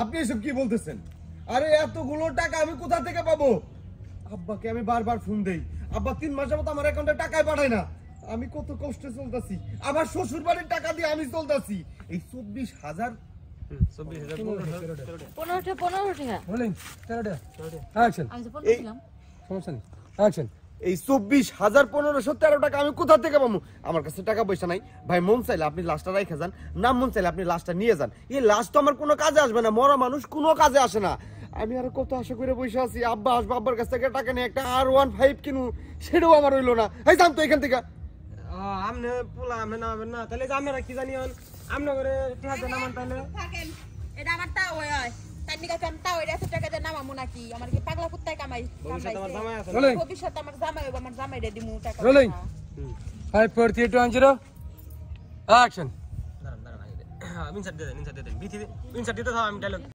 আপনি এসব কি বলতেছেন আরে এতগুলো টাকা আমি কোথা থেকে পাবো আব্বাকে আমি বারবার ফোন দেই আব্বা তিন মাসের মতো আমার অ্যাকাউন্টে টাকায় পাঠায় না আমি কত কষ্টে চলতেছি আমার শ্বশুর বাড়ির টাকা দিয়ে আমি চলতেছি এই চব্বিশ হাজার পনেরো টাকা বলেন তেরোটা আচ্ছা সমস্যা নেই আচ্ছা এই চব্বিশ হাজার পনেরোশো তেরো টাকা আমি কোথা থেকে পাবো আমার কাছে টাকা পয়সা নাই ভাই মন চাইলে আপনি লাস্টটা রেখে যান না মন চাইলে আপনি লাস্টটা নিয়ে যান এই লাস্ট তো আমার কোনো কাজে আসবে না মরা মানুষ কোনো কাজে আসে না আমি আর কত আশা করে বসে আছি আব্বা আসবো আব্বার কাছ থেকে টাকা নিয়ে একটা আর ওয়ান ফাইভ কিনু সেটাও আমার হইলো না এই যান তো এখান থেকে আমনে পোলা আমনে না না তাহলে আমরা কি জানি আমরা আমনে এটা আমার তাও হয় তার নিকা টাও এটা টাকা দেন নাকি আমার কি পাগলা কুত্তায় কামাই কামাই ভবিষ্যৎ আমার জামাই হবে আমার জামাই রে দিমু টাকা রোলিং 5 4 3 2 0 অ্যাকশন দাঁড়ান দাঁড়ান আগে দে আমি ইনসার্ট দিয়ে দেন ইনসার্ট দিয়ে দেন বিথি ইনসার্ট দিতে থাকো আমি ডায়লগ